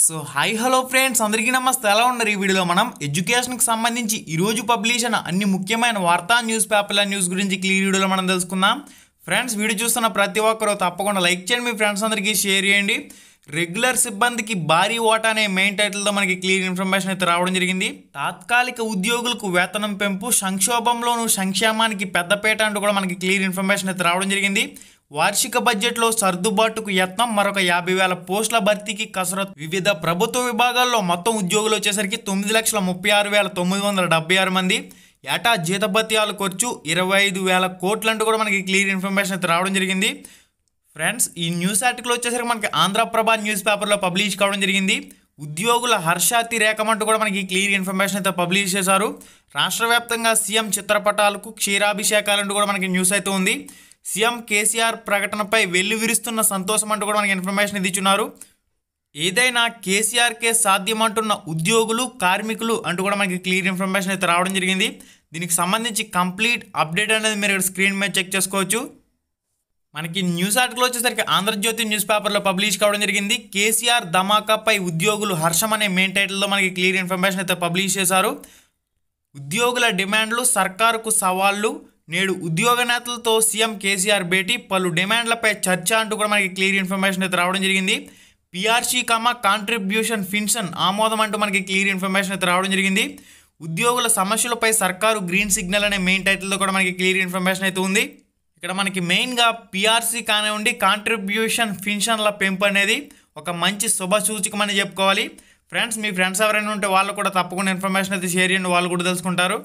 so hi hello friends అందరికీ నమస్తే ఎలా ఉన్నారు ఈ వీడియోలో మనం ఎడ్యుకేషన్కి సంబంధించి ఈరోజు పబ్లిష్ అయిన అన్ని ముఖ్యమైన వార్తా న్యూస్ పేపర్ల న్యూస్ గురించి క్లియర్ వీడియోలో మనం తెలుసుకుందాం ఫ్రెండ్స్ వీడియో చూస్తున్న ప్రతి ఒక్కరూ తప్పకుండా లైక్ చేయండి మీ ఫ్రెండ్స్ అందరికీ షేర్ చేయండి రెగ్యులర్ సిబ్బందికి భారీ ఓట అనే మెయిన్ టైటిల్తో మనకి క్లియర్ ఇన్ఫర్మేషన్ అయితే రావడం జరిగింది తాత్కాలిక ఉద్యోగులకు వేతనం పెంపు సంక్షోభంలోను సంక్షేమానికి పెద్దపేట అంటూ కూడా మనకి క్లియర్ ఇన్ఫర్మేషన్ అయితే రావడం జరిగింది వార్షిక బడ్జెట్లో సర్దుబాటుకు యత్నం మరొక యాభై వేల పోస్టుల భర్తీకి కసరత్తు వివిధ ప్రభుత్వ విభాగాల్లో మొత్తం ఉద్యోగులు వచ్చేసరికి తొమ్మిది లక్షల ముప్పై ఆరు వేల తొమ్మిది వందల డెబ్బై ఆరు మంది ఏటా జీతభత్యాలు ఖర్చు ఇరవై ఐదు వేల కోట్లంటూ కూడా మనకి క్లియర్ ఇన్ఫర్మేషన్ అయితే రావడం జరిగింది ఫ్రెండ్స్ ఈ న్యూస్ ఆర్టికల్ వచ్చేసరికి మనకి ఆంధ్రప్రభ న్యూస్ పేపర్లో పబ్లిష్ కావడం జరిగింది ఉద్యోగుల హర్షాతి రేఖమంటూ కూడా మనకి క్లియర్ ఇన్ఫర్మేషన్ అయితే పబ్లిష్ చేశారు రాష్ట్ర వ్యాప్తంగా సీఎం చిత్రపటాలకు క్షీరాభిషేకాలంటూ కూడా మనకి న్యూస్ అయితే ఉంది సీఎం కేసీఆర్ ప్రకటనపై విరుస్తున్న సంతోషం అంటూ కూడా మనకి ఇన్ఫర్మేషన్ ఇచ్చున్నారు ఏదైనా కేసీఆర్కే సాధ్యమంటున్న ఉద్యోగులు కార్మికులు అంటూ కూడా మనకి క్లియర్ ఇన్ఫర్మేషన్ అయితే రావడం జరిగింది దీనికి సంబంధించి కంప్లీట్ అప్డేట్ అనేది మీరు ఇక్కడ స్క్రీన్ మీద చెక్ చేసుకోవచ్చు మనకి న్యూస్ ఆర్టికల్ వచ్చేసరికి ఆంధ్రజ్యోతి న్యూస్ పేపర్లో పబ్లిష్ కావడం జరిగింది కేసీఆర్ ధమాకాపై ఉద్యోగులు హర్షం అనే మెయిన్ టైటిల్లో మనకి క్లియర్ ఇన్ఫర్మేషన్ అయితే పబ్లిష్ చేశారు ఉద్యోగుల డిమాండ్లు సర్కారుకు సవాళ్ళు నేడు ఉద్యోగ నేతలతో సీఎం కేసీఆర్ భేటీ పలు డిమాండ్లపై చర్చ అంటూ కూడా మనకి క్లియర్ ఇన్ఫర్మేషన్ అయితే రావడం జరిగింది పిఆర్సీ కమ కాంట్రిబ్యూషన్ ఫిన్షన్ ఆమోదం అంటూ మనకి క్లియర్ ఇన్ఫర్మేషన్ అయితే రావడం జరిగింది ఉద్యోగుల సమస్యలపై సర్కారు గ్రీన్ సిగ్నల్ అనే మెయిన్ టైటిల్తో కూడా మనకి క్లియర్ ఇన్ఫర్మేషన్ అయితే ఉంది ఇక్కడ మనకి మెయిన్గా పీఆర్సీ కానివ్వండి కాంట్రిబ్యూషన్ ఫిన్షన్ల పెంపు అనేది ఒక మంచి శుభ సూచకమని చెప్పుకోవాలి ఫ్రెండ్స్ మీ ఫ్రెండ్స్ ఎవరైనా ఉంటే వాళ్ళు కూడా తప్పకుండా ఇన్ఫర్మేషన్ అయితే షేర్ చేయండి వాళ్ళు కూడా తెలుసుకుంటారు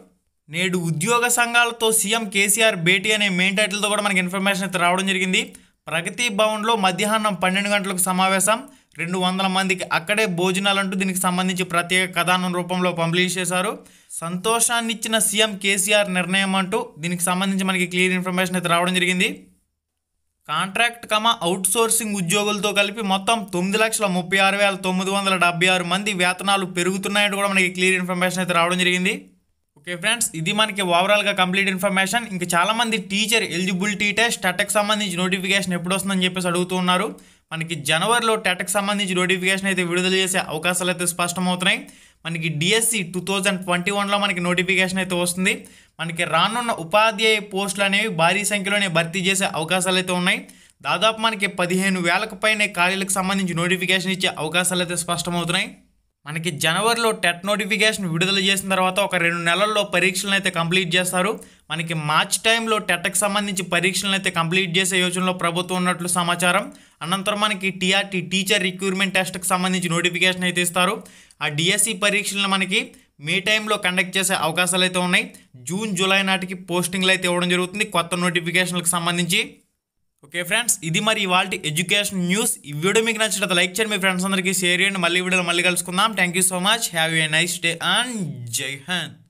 నేడు ఉద్యోగ సంఘాలతో సీఎం కేసీఆర్ భేటీ అనే మెయిన్ టైటిల్తో కూడా మనకి ఇన్ఫర్మేషన్ అయితే రావడం జరిగింది ప్రగతి భవన్లో మధ్యాహ్నం పన్నెండు గంటలకు సమావేశం రెండు వందల మందికి అక్కడే భోజనాలు అంటూ దీనికి సంబంధించి ప్రత్యేక కథానం రూపంలో పంపిణీ చేశారు సంతోషాన్ని ఇచ్చిన సీఎం కేసీఆర్ నిర్ణయం అంటూ దీనికి సంబంధించి మనకి క్లియర్ ఇన్ఫర్మేషన్ అయితే రావడం జరిగింది కాంట్రాక్ట్ అవుట్ అవుట్సోర్సింగ్ ఉద్యోగులతో కలిపి మొత్తం తొమ్మిది లక్షల ముప్పై ఆరు వేల తొమ్మిది వందల డెబ్బై ఆరు మంది వేతనాలు పెరుగుతున్నాయంటూ కూడా మనకి క్లియర్ ఇన్ఫర్మేషన్ అయితే రావడం జరిగింది ఓకే ఫ్రెండ్స్ ఇది మనకి ఓవరాల్గా కంప్లీట్ ఇన్ఫర్మేషన్ ఇంకా చాలామంది టీచర్ ఎలిజిబిలిటీ టెస్ట్ టెటక్ సంబంధించి నోటిఫికేషన్ ఎప్పుడు వస్తుందని చెప్పేసి అడుగుతూ ఉన్నారు మనకి జనవరిలో టెటక్ సంబంధించి నోటిఫికేషన్ అయితే విడుదల చేసే అవకాశాలు అయితే స్పష్టమవుతున్నాయి మనకి డిఎస్సి టూ థౌజండ్ ట్వంటీ వన్లో మనకి నోటిఫికేషన్ అయితే వస్తుంది మనకి రానున్న ఉపాధ్యాయ పోస్టులు అనేవి భారీ సంఖ్యలోనే భర్తీ చేసే అవకాశాలు అయితే ఉన్నాయి దాదాపు మనకి పదిహేను వేలకు పైన ఖాళీలకు సంబంధించి నోటిఫికేషన్ ఇచ్చే అవకాశాలు అయితే స్పష్టమవుతున్నాయి మనకి జనవరిలో టెట్ నోటిఫికేషన్ విడుదల చేసిన తర్వాత ఒక రెండు నెలల్లో పరీక్షలను అయితే కంప్లీట్ చేస్తారు మనకి మార్చ్ టైంలో టెట్కి సంబంధించి పరీక్షలను అయితే కంప్లీట్ చేసే యోచనలో ప్రభుత్వం ఉన్నట్లు సమాచారం అనంతరం మనకి టీఆర్టీ టీచర్ రిక్రూట్మెంట్ టెస్ట్కి సంబంధించి నోటిఫికేషన్ అయితే ఇస్తారు ఆ డిఎస్సి పరీక్షలను మనకి మే టైంలో కండక్ట్ చేసే అవకాశాలు అయితే ఉన్నాయి జూన్ జూలై నాటికి పోస్టింగ్లు అయితే ఇవ్వడం జరుగుతుంది కొత్త నోటిఫికేషన్లకు సంబంధించి ఓకే ఫ్రెండ్స్ ఇది మరి ఇవాళ ఎడ్యుకేషన్ న్యూస్ ఈ వీడియో మీకు నచ్చినట్టు లైక్ చేయండి మీ ఫ్రెండ్స్ అందరికీ షేర్ చేయండి మళ్ళీ వీడియోలో మళ్ళీ కలుసుకుందాం thank you so much have a nice day and జై హింద్